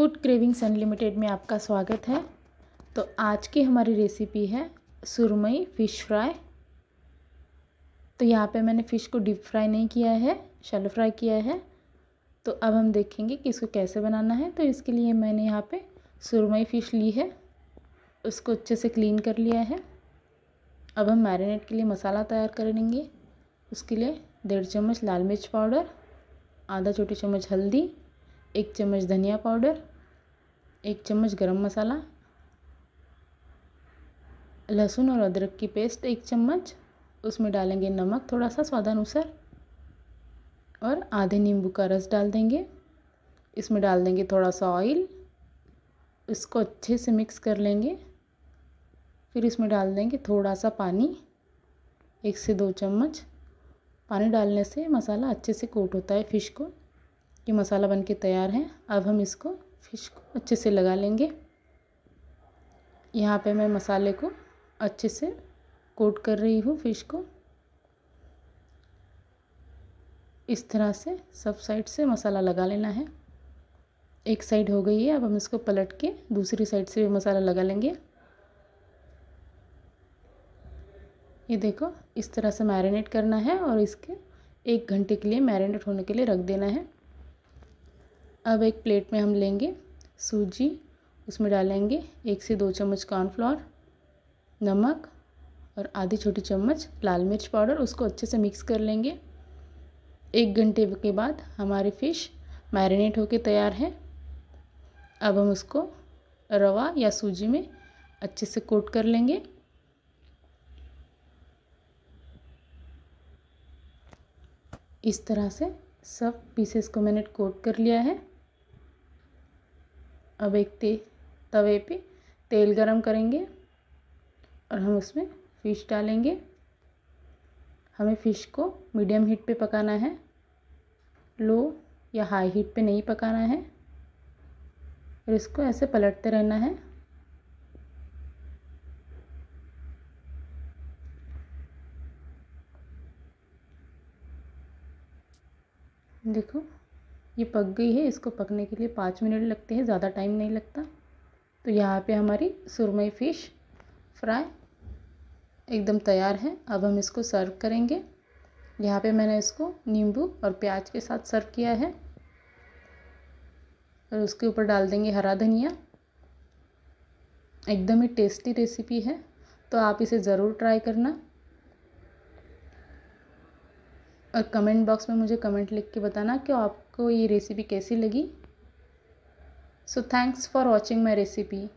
food cravings unlimited में आपका स्वागत है तो आज की हमारी रेसिपी है सुरमई फ़िश फ्राई तो यहाँ पे मैंने फ़िश को डीप फ्राई नहीं किया है शैलो फ्राई किया है तो अब हम देखेंगे कि इसको कैसे बनाना है तो इसके लिए मैंने यहाँ पे सुरमई फ़िश ली है उसको अच्छे से क्लीन कर लिया है अब हम मैरिनेट के लिए मसाला तैयार करेंगे उसके लिए डेढ़ चम्मच लाल मिर्च पाउडर आधा छोटी चम्मच हल्दी एक चम्मच धनिया पाउडर एक चम्मच गरम मसाला लहसुन और अदरक की पेस्ट एक चम्मच उसमें डालेंगे नमक थोड़ा सा स्वादानुसार और आधे नींबू का रस डाल देंगे इसमें डाल देंगे थोड़ा सा ऑयल इसको अच्छे से मिक्स कर लेंगे फिर इसमें डाल देंगे थोड़ा सा पानी एक से दो चम्मच पानी डालने से मसाला अच्छे से कोट होता है फ़िश को ये मसाला बनके तैयार है अब हम इसको फिश को अच्छे से लगा लेंगे यहाँ पे मैं मसाले को अच्छे से कोट कर रही हूँ फिश को इस तरह से सब साइड से मसाला लगा लेना है एक साइड हो गई है अब हम इसको पलट के दूसरी साइड से भी मसाला लगा लेंगे ये देखो इस तरह से मैरिनेट करना है और इसके एक घंटे के लिए मैरिनेट होने के लिए रख देना है अब एक प्लेट में हम लेंगे सूजी उसमें डालेंगे एक से दो चम्मच कॉर्नफ्लोर नमक और आधी छोटी चम्मच लाल मिर्च पाउडर उसको अच्छे से मिक्स कर लेंगे एक घंटे के बाद हमारी फ़िश मैरिनेट होकर तैयार है अब हम उसको रवा या सूजी में अच्छे से कोट कर लेंगे इस तरह से सब पीसेस को मैंने कोट कर लिया है अब एक ते तवे पे तेल गरम करेंगे और हम उसमें फ़िश डालेंगे हमें फ़िश को मीडियम हीट पे पकाना है लो या हाई हीट पे नहीं पकाना है और इसको ऐसे पलटते रहना है देखो ये पक गई है इसको पकने के लिए पाँच मिनट लगते हैं ज़्यादा टाइम नहीं लगता तो यहाँ पे हमारी सुरमई फ़िश फ्राई एकदम तैयार है अब हम इसको सर्व करेंगे यहाँ पे मैंने इसको नींबू और प्याज के साथ सर्व किया है और उसके ऊपर डाल देंगे हरा धनिया एकदम ही टेस्टी रेसिपी है तो आप इसे ज़रूर ट्राई करना और कमेंट बॉक्स में मुझे कमेंट लिख के बताना कि आपको ये रेसिपी कैसी लगी so thanks for watching my recipe